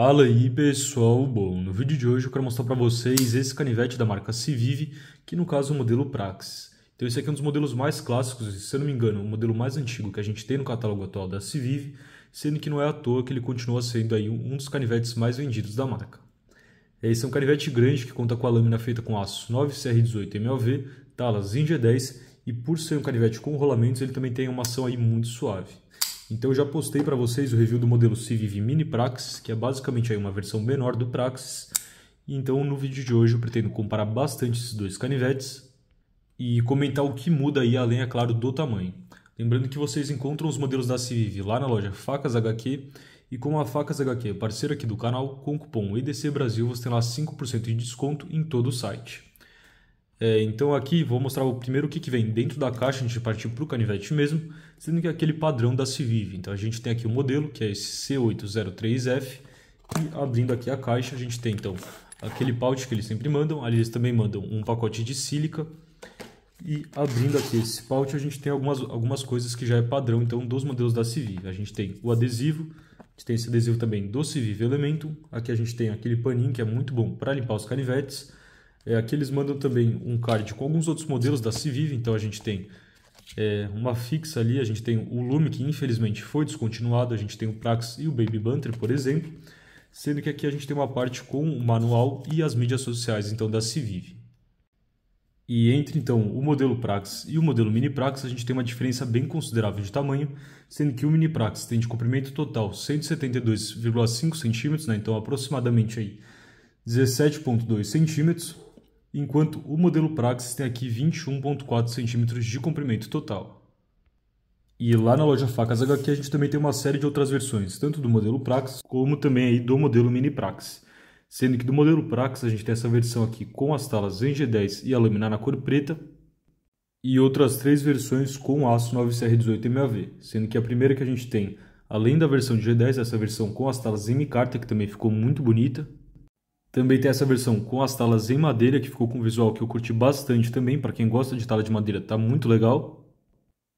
Fala aí pessoal, bom, no vídeo de hoje eu quero mostrar para vocês esse canivete da marca Civive, que no caso é o modelo Praxis. Então esse aqui é um dos modelos mais clássicos, se eu não me engano, o modelo mais antigo que a gente tem no catálogo atual da Civive, sendo que não é à toa que ele continua sendo aí um dos canivetes mais vendidos da marca. Esse é um canivete grande que conta com a lâmina feita com aço 9CR18 MLV, talas India 10 e por ser um canivete com rolamentos ele também tem uma ação aí muito suave. Então eu já postei para vocês o review do modelo Civiv Mini Praxis, que é basicamente aí uma versão menor do Praxis. Então no vídeo de hoje eu pretendo comparar bastante esses dois canivetes e comentar o que muda aí além, é claro, do tamanho. Lembrando que vocês encontram os modelos da Civiv lá na loja Facas HQ e como a Facas HQ é parceira aqui do canal, com o cupom EDC Brasil você tem lá 5% de desconto em todo o site. É, então aqui vou mostrar o primeiro o que, que vem dentro da caixa, a gente partiu para o canivete mesmo, sendo que é aquele padrão da Civiv. Então a gente tem aqui o um modelo, que é esse C803F, e abrindo aqui a caixa a gente tem então aquele pouch que eles sempre mandam, ali eles também mandam um pacote de sílica, e abrindo aqui esse pouch a gente tem algumas, algumas coisas que já é padrão então dos modelos da Civiv. A gente tem o adesivo, a gente tem esse adesivo também do Civiv elemento aqui a gente tem aquele paninho que é muito bom para limpar os canivetes, é, aqui eles mandam também um card com alguns outros modelos da Civiv, então a gente tem é, uma fixa ali, a gente tem o Lume, que infelizmente foi descontinuado, a gente tem o Prax e o Baby Bunter, por exemplo, sendo que aqui a gente tem uma parte com o manual e as mídias sociais então da Civiv. E entre então o modelo Prax e o modelo Mini Prax, a gente tem uma diferença bem considerável de tamanho, sendo que o Mini Prax tem de comprimento total 172,5 cm, né? então aproximadamente aí 17,2 centímetros, enquanto o modelo Praxis tem aqui 21,4 centímetros de comprimento total. E lá na loja Facas HQ a gente também tem uma série de outras versões, tanto do modelo Praxis como também aí do modelo Mini Praxis. Sendo que do modelo Praxis a gente tem essa versão aqui com as talas em G10 e a lâmina na cor preta, e outras três versões com aço 9CR18MAV, sendo que a primeira que a gente tem, além da versão de G10, essa versão com as talas M-Carta, que também ficou muito bonita, também tem essa versão com as talas em madeira, que ficou com um visual que eu curti bastante também. Para quem gosta de tala de madeira, tá muito legal.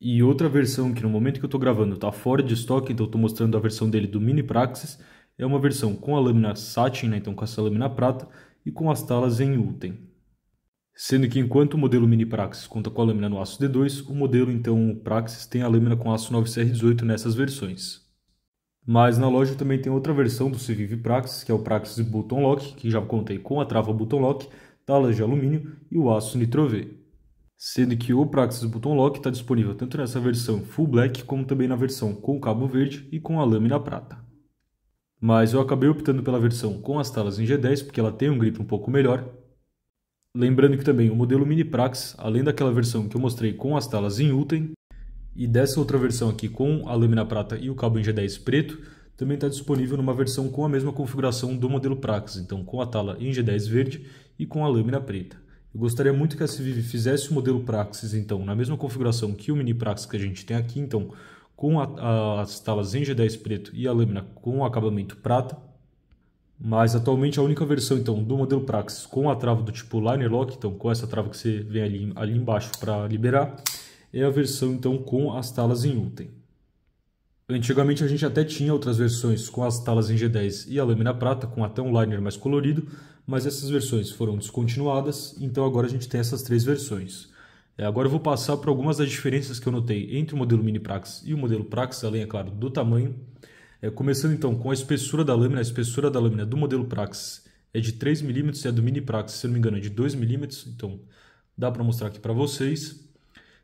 E outra versão que no momento que eu estou gravando está fora de estoque, então estou mostrando a versão dele do Mini Praxis. É uma versão com a lâmina satin, né? então com essa lâmina prata, e com as talas em ultem. Sendo que enquanto o modelo Mini Praxis conta com a lâmina no aço D2, o modelo então o Praxis tem a lâmina com aço 9CR18 nessas versões. Mas na loja também tem outra versão do Civiv Praxis, que é o Praxis Button Lock, que já contei com a trava Button Lock, talas de alumínio e o aço V. Sendo que o Praxis Button Lock está disponível tanto nessa versão Full Black, como também na versão com cabo verde e com a lâmina prata. Mas eu acabei optando pela versão com as talas em G10, porque ela tem um grip um pouco melhor, Lembrando que também o modelo Mini Praxis além daquela versão que eu mostrei com as talas em Utem, e dessa outra versão aqui com a lâmina prata e o cabo em G10 preto, também está disponível numa versão com a mesma configuração do modelo Praxis, então com a tala em G10 verde e com a lâmina preta. Eu gostaria muito que a Civiv fizesse o modelo Praxis, então, na mesma configuração que o Mini Praxis que a gente tem aqui, então, com a, a, as talas em G10 preto e a lâmina com acabamento prata, mas atualmente a única versão então do modelo Praxis com a trava do tipo Liner Lock, então com essa trava que você vem ali, ali embaixo para liberar, é a versão então com as talas em Ultem. Antigamente a gente até tinha outras versões com as talas em G10 e a lâmina prata, com até um liner mais colorido, mas essas versões foram descontinuadas, então agora a gente tem essas três versões. É, agora eu vou passar por algumas das diferenças que eu notei entre o modelo Mini Prax e o modelo Prax, além, é claro, do tamanho. É, começando então com a espessura da lâmina, a espessura da lâmina do modelo Prax é de 3 mm e a do Mini Prax, se não me engano, é de 2 mm, então dá para mostrar aqui para vocês.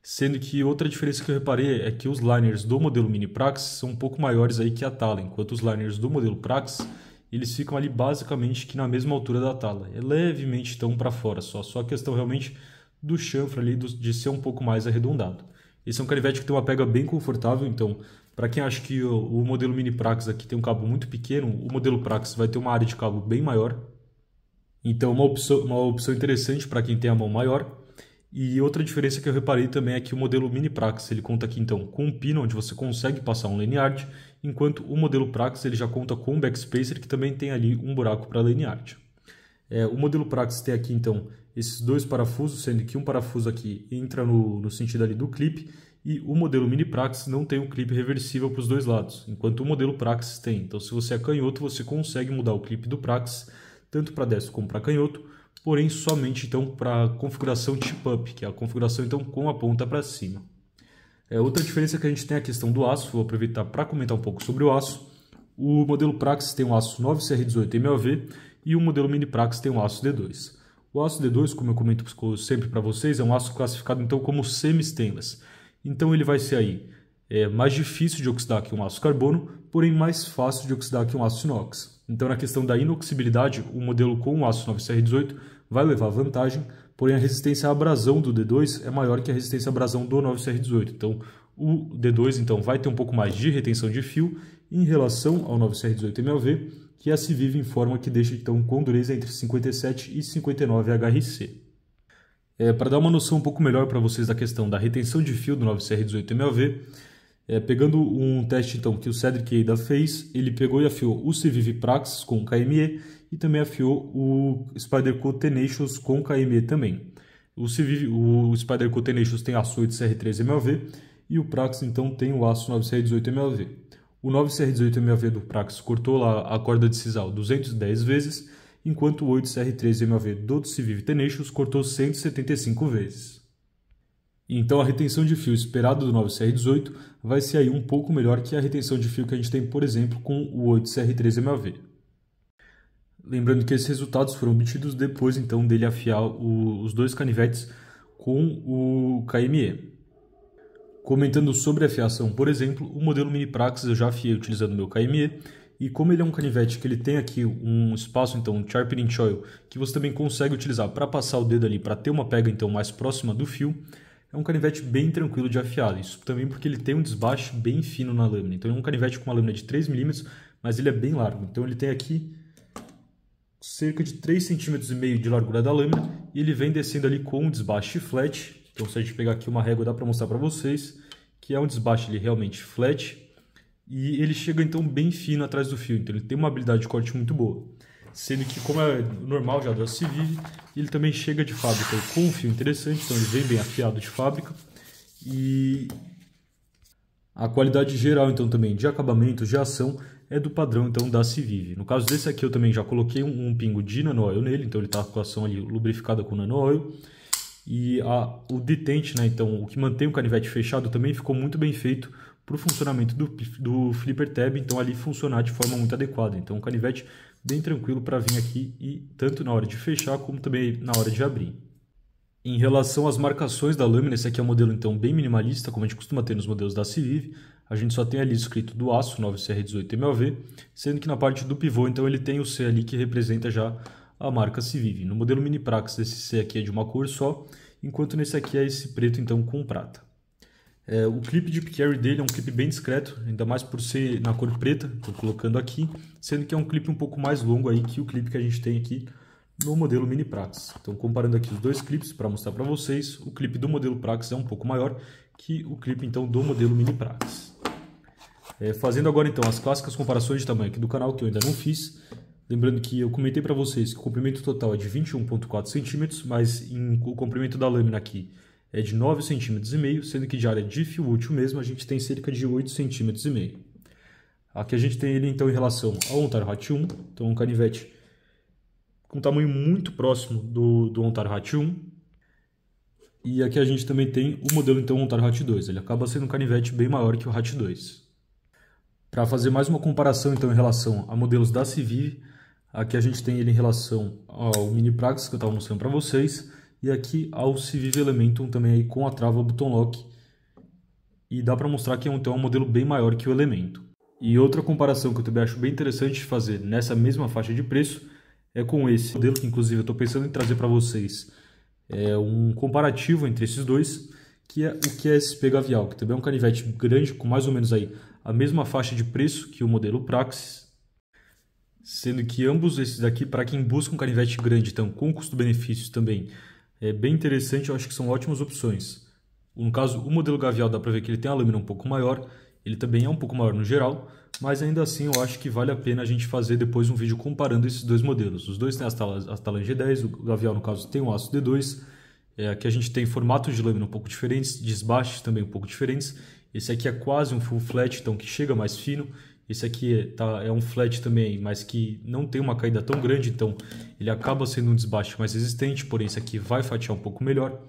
Sendo que outra diferença que eu reparei é que os liners do modelo Mini Prax são um pouco maiores aí que a tala, enquanto os liners do modelo Prax eles ficam ali basicamente que na mesma altura da tala. É levemente estão para fora só, só a questão realmente do chanfro ali do, de ser um pouco mais arredondado. Esse é um canivete que tem uma pega bem confortável, então para quem acha que o, o, modelo Mini Prax aqui tem um cabo muito pequeno, o modelo Prax vai ter uma área de cabo bem maior. Então uma opção, uma opção interessante para quem tem a mão maior. E outra diferença que eu reparei também é que o modelo Mini Praxis ele conta aqui então com um pino onde você consegue passar um lanyard, enquanto o modelo Praxis ele já conta com um backspacer que também tem ali um buraco para lanyard. É, o modelo Praxis tem aqui então esses dois parafusos, sendo que um parafuso aqui entra no, no sentido ali do clipe e o modelo Mini Praxis não tem um clipe reversível para os dois lados, enquanto o modelo Praxis tem. Então se você é canhoto, você consegue mudar o clipe do Praxis tanto para destro como para canhoto, porém somente então para a configuração tip-up, que é a configuração então com a ponta para cima. É, outra diferença que a gente tem é a questão do aço, vou aproveitar para comentar um pouco sobre o aço. O modelo Praxis tem um aço 9CR18MLV e o modelo Mini Praxis tem um aço D2. O aço D2, como eu comento sempre para vocês, é um aço classificado então como semi-stainless. Então ele vai ser aí é, mais difícil de oxidar que um aço carbono, porém mais fácil de oxidar que um aço inox. Então na questão da inoxibilidade, o modelo com o aço 9CR18 vai levar vantagem, porém a resistência à abrasão do D2 é maior que a resistência à abrasão do 9CR18. Então, o D2 então vai ter um pouco mais de retenção de fio em relação ao 9CR18MLV, que é a se vive em forma que deixa então com dureza entre 57 e 59 HRC. É, para dar uma noção um pouco melhor para vocês da questão da retenção de fio do 9CR18MLV, é, pegando um teste então que o Cedric Eida fez, ele pegou e afiou o Civiv Praxis com KME e também afiou o Spyderco Tenacious com KME também. O, Spiderco o Spyderco Tenacious tem aço 8CR3MLV e o Prax então tem o aço 9CR18MLV. O 9CR18MLV do Prax cortou lá a corda de sisal 210 vezes, enquanto o 8CR3MLV do Civiv Tenacious cortou 175 vezes. Então a retenção de fio esperada do 9CR18 vai ser aí um pouco melhor que a retenção de fio que a gente tem, por exemplo, com o 8CR3MLV. Lembrando que esses resultados foram obtidos depois então dele afiar o, os dois canivetes com o KME. Comentando sobre a afiação, por exemplo, o modelo Mini Praxis eu já afiei utilizando meu KME e como ele é um canivete que ele tem aqui um espaço, então, um sharpening choil, que você também consegue utilizar para passar o dedo ali, para ter uma pega, então, mais próxima do fio, é um canivete bem tranquilo de afiar. Isso também porque ele tem um desbaste bem fino na lâmina. Então, é um canivete com uma lâmina de 3 mm, mas ele é bem largo. Então, ele tem aqui cerca de 3,5 cm de largura da lâmina e ele vem descendo ali com um desbaste flat. Então se a gente pegar aqui uma régua dá para mostrar para vocês que é um desbaste ali realmente flat e ele chega então bem fino atrás do fio, então ele tem uma habilidade de corte muito boa. Sendo que, como é normal já do se vive, ele também chega de fábrica com um fio interessante, então ele vem bem afiado de fábrica. E a qualidade geral, então, também de acabamento, de ação, é do padrão então da Civive. No caso desse aqui eu também já coloquei um, um pingo de oil nele, então ele está com a ação ali lubrificada com oil. E a, o detente, né, então o que mantém o canivete fechado também ficou muito bem feito para o funcionamento do, do flipper tab, então ali funcionar de forma muito adequada. Então o canivete bem tranquilo para vir aqui e tanto na hora de fechar como também na hora de abrir. Em relação às marcações da lâmina, esse aqui é um modelo então bem minimalista, como a gente costuma ter nos modelos da Civive a gente só tem ali escrito do aço 9CR18MLV, sendo que na parte do pivô, então ele tem o C ali que representa já a marca vive. No modelo Mini Prax, esse C aqui é de uma cor só, enquanto nesse aqui é esse preto então com prata. É, o clipe de carry dele é um clipe bem discreto, ainda mais por ser na cor preta, estou colocando aqui, sendo que é um clipe um pouco mais longo aí que o clipe que a gente tem aqui no modelo Mini Prax. Então, comparando aqui os dois clipes para mostrar para vocês, o clipe do modelo Prax é um pouco maior que o clipe então do modelo Mini Prax. É, fazendo agora então as clássicas comparações de tamanho aqui do canal que eu ainda não fiz. Lembrando que eu comentei para vocês que o comprimento total é de 21,4 cm, mas em, o comprimento da lâmina aqui é de 9,5 cm, sendo que de área de fio útil mesmo a gente tem cerca de 8,5 cm. Aqui a gente tem ele então em relação ao Ontario Hat 1, então um canivete com um tamanho muito próximo do, do Ontário Hat 1. E aqui a gente também tem o modelo então Ontario Hat 2, ele acaba sendo um canivete bem maior que o Hat 2. Para fazer mais uma comparação então em relação a modelos da Civiv, aqui a gente tem ele em relação ao Mini Praxis que eu estava mostrando para vocês e aqui ao Civiv Elementum também aí com a trava Button Lock e dá para mostrar que é então é um modelo bem maior que o Elemento. E outra comparação que eu também acho bem interessante de fazer nessa mesma faixa de preço é com esse modelo que inclusive eu estou pensando em trazer para vocês é um comparativo entre esses dois que é o QSP Gavial, que também é um canivete grande com mais ou menos aí a mesma faixa de preço que o modelo Praxis, sendo que ambos esses daqui, para quem busca um canivete grande, então com custo-benefício também, é bem interessante, eu acho que são ótimas opções. No caso, o modelo Gavial dá para ver que ele tem a lâmina um pouco maior, ele também é um pouco maior no geral, mas ainda assim eu acho que vale a pena a gente fazer depois um vídeo comparando esses dois modelos. Os dois têm as talas, G10, o Gavial no caso tem o um aço D2, é, aqui a gente tem formatos de lâmina um pouco diferentes, desbastes também um pouco diferentes, esse aqui é quase um full flat, então que chega mais fino. Esse aqui tá, é um flat também, mas que não tem uma caída tão grande, então ele acaba sendo um desbaste mais resistente, porém esse aqui vai fatiar um pouco melhor.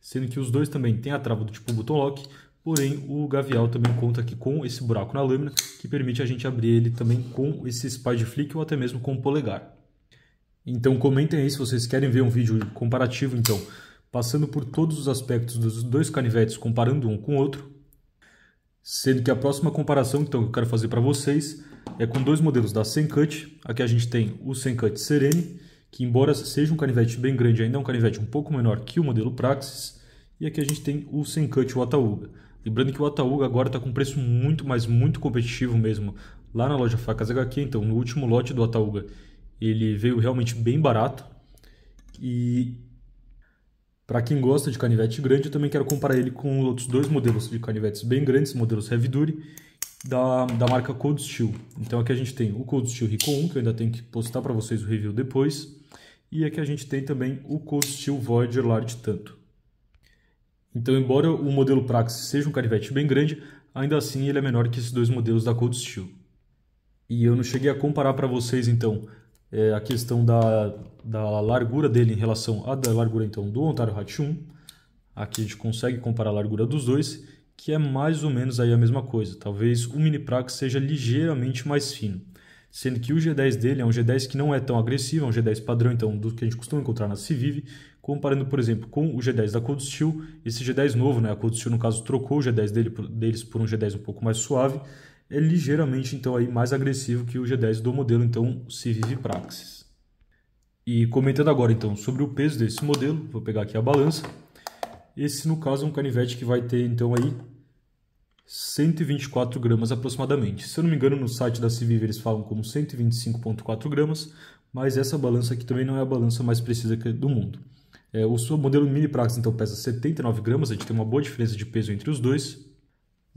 Sendo que os dois também tem a trava do tipo button lock, porém o gavial também conta aqui com esse buraco na lâmina, que permite a gente abrir ele também com esse de flick ou até mesmo com o polegar. Então comentem aí se vocês querem ver um vídeo comparativo, então, passando por todos os aspectos dos dois canivetes, comparando um com o outro, Sendo que a próxima comparação então, que eu quero fazer para vocês é com dois modelos da Sencut. Aqui a gente tem o Sencut Serene, que embora seja um canivete bem grande, ainda é um canivete um pouco menor que o modelo Praxis. E aqui a gente tem o Sencut Wataúga. Lembrando que o Watauga agora está com preço muito, mais muito competitivo mesmo lá na loja Facas HQ. Então, no último lote do Watauga, ele veio realmente bem barato. E para quem gosta de canivete grande, eu também quero comparar ele com outros dois modelos de canivetes bem grandes, modelos Heavy Duty, da, da marca Cold Steel. Então aqui a gente tem o Cold Steel Recon, 1, que eu ainda tenho que postar para vocês o review depois. E aqui a gente tem também o Cold Steel Voyager Large Tanto. Então, embora o modelo Praxis seja um canivete bem grande, ainda assim ele é menor que esses dois modelos da Cold Steel. E eu não cheguei a comparar para vocês, então, é, a questão da, da largura dele em relação à da largura então do Ontário 1 Aqui a gente consegue comparar a largura dos dois, que é mais ou menos aí a mesma coisa. Talvez o Mini Prax seja ligeiramente mais fino, sendo que o G10 dele é um G10 que não é tão agressivo, é um G10 padrão então do que a gente costuma encontrar na Civive, comparando, por exemplo, com o G10 da Cold Steel, esse G10 novo, né? A Cold Steel no caso trocou o G10 dele, deles por um G10 um pouco mais suave, é ligeiramente então aí mais agressivo que o G10 do modelo então Civiv Praxis. E comentando agora então sobre o peso desse modelo, vou pegar aqui a balança. Esse no caso é um canivete que vai ter então aí 124 gramas aproximadamente. Se eu não me engano no site da Civiv eles falam como 125.4 gramas, mas essa balança aqui também não é a balança mais precisa do mundo. É, o seu modelo Mini Praxis então pesa 79 gramas, a gente tem uma boa diferença de peso entre os dois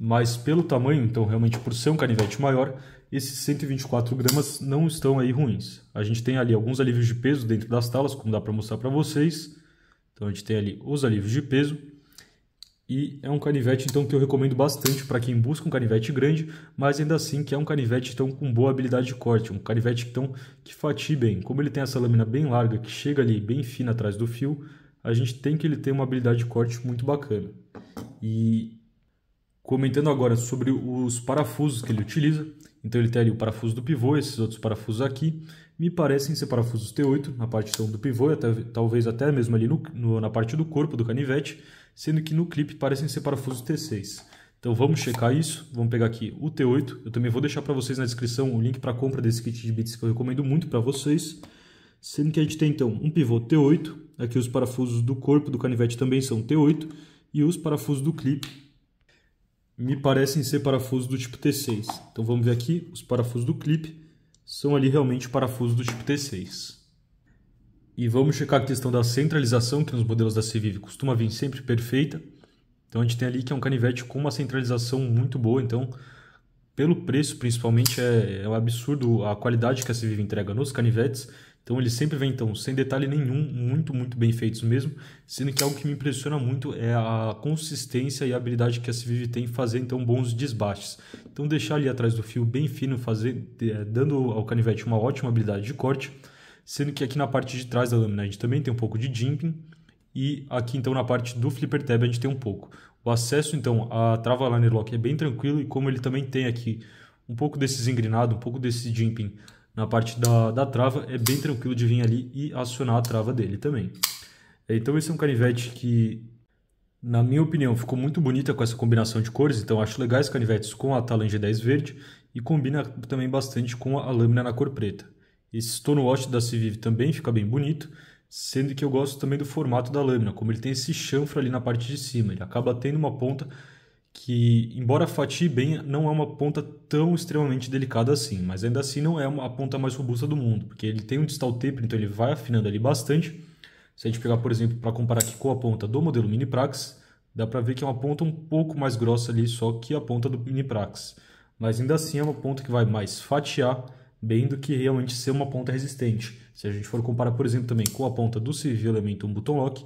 mas pelo tamanho, então realmente por ser um canivete maior, esses 124 gramas não estão aí ruins. A gente tem ali alguns alívios de peso dentro das talas, como dá para mostrar para vocês. Então a gente tem ali os alívios de peso. E é um canivete então que eu recomendo bastante para quem busca um canivete grande, mas ainda assim que é um canivete então com boa habilidade de corte, um canivete então que fatie bem. Como ele tem essa lâmina bem larga que chega ali bem fina atrás do fio, a gente tem que ele ter uma habilidade de corte muito bacana. E comentando agora sobre os parafusos que ele utiliza. Então ele tem ali o parafuso do pivô, esses outros parafusos aqui, me parecem ser parafusos T8 na parte então, do pivô, até, talvez até mesmo ali no, no, na parte do corpo do canivete, sendo que no clipe parecem ser parafusos T6. Então vamos checar isso, vamos pegar aqui o T8, eu também vou deixar para vocês na descrição o link para compra desse kit de bits que eu recomendo muito para vocês, sendo que a gente tem então um pivô T8, aqui os parafusos do corpo do canivete também são T8, e os parafusos do clipe me parecem ser parafusos do tipo T6. Então vamos ver aqui, os parafusos do clipe são ali realmente parafusos do tipo T6. E vamos checar a questão da centralização, que nos modelos da Civiv costuma vir sempre perfeita. Então a gente tem ali que é um canivete com uma centralização muito boa, então pelo preço principalmente é, é um absurdo a qualidade que a Civiv entrega nos canivetes então eles sempre vêm então sem detalhe nenhum, muito muito bem feitos mesmo, sendo que algo que me impressiona muito é a consistência e a habilidade que a Civiv tem em fazer então bons desbastes. Então deixar ali atrás do fio bem fino, fazer eh, dando ao canivete uma ótima habilidade de corte, sendo que aqui na parte de trás da lâmina a gente também tem um pouco de dimping e aqui então na parte do flipper tab a gente tem um pouco. O acesso então à trava liner lock é bem tranquilo e como ele também tem aqui um pouco desses engrenado, um pouco desse jimping na parte da, da trava, é bem tranquilo de vir ali e acionar a trava dele também. É, então esse é um canivete que, na minha opinião, ficou muito bonita com essa combinação de cores, então acho legais canivetes com a talange 10 verde e combina também bastante com a lâmina na cor preta. Esse Stonewatch da Civive também fica bem bonito, sendo que eu gosto também do formato da lâmina, como ele tem esse chanfro ali na parte de cima, ele acaba tendo uma ponta que, embora fatie bem, não é uma ponta tão extremamente delicada assim, mas ainda assim não é a ponta mais robusta do mundo, porque ele tem um distal taper, então ele vai afinando ali bastante. Se a gente pegar, por exemplo, para comparar aqui com a ponta do modelo Mini Prax, dá para ver que é uma ponta um pouco mais grossa ali só que a ponta do Mini Prax, mas ainda assim é uma ponta que vai mais fatiar bem do que realmente ser uma ponta resistente. Se a gente for comparar, por exemplo, também com a ponta do Civil Elementum Button Lock,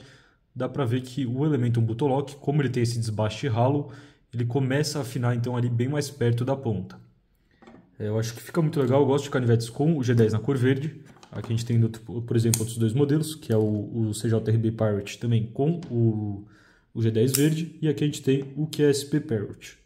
dá para ver que o Elementum Button Lock, como ele tem esse desbaste ralo, ele começa a afinar então ali bem mais perto da ponta. É, eu acho que fica muito legal, eu gosto de canivetes com o G10 na cor verde. Aqui a gente tem, tipo, por exemplo, outros dois modelos, que é o, o CJRB Pirate também com o, o G10 verde, e aqui a gente tem o QSP Pirate.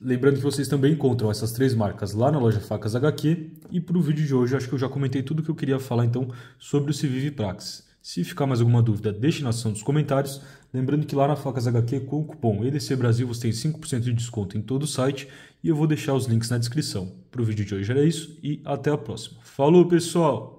Lembrando que vocês também encontram essas três marcas lá na loja Facas HQ. E para o vídeo de hoje, acho que eu já comentei tudo que eu queria falar então sobre o Civive Praxis. Se ficar mais alguma dúvida, deixe na ação dos comentários. Lembrando que lá na Facas HQ, com o cupom EDC Brasil, você tem 5% de desconto em todo o site e eu vou deixar os links na descrição. Para o vídeo de hoje era isso e até a próxima. Falou, pessoal!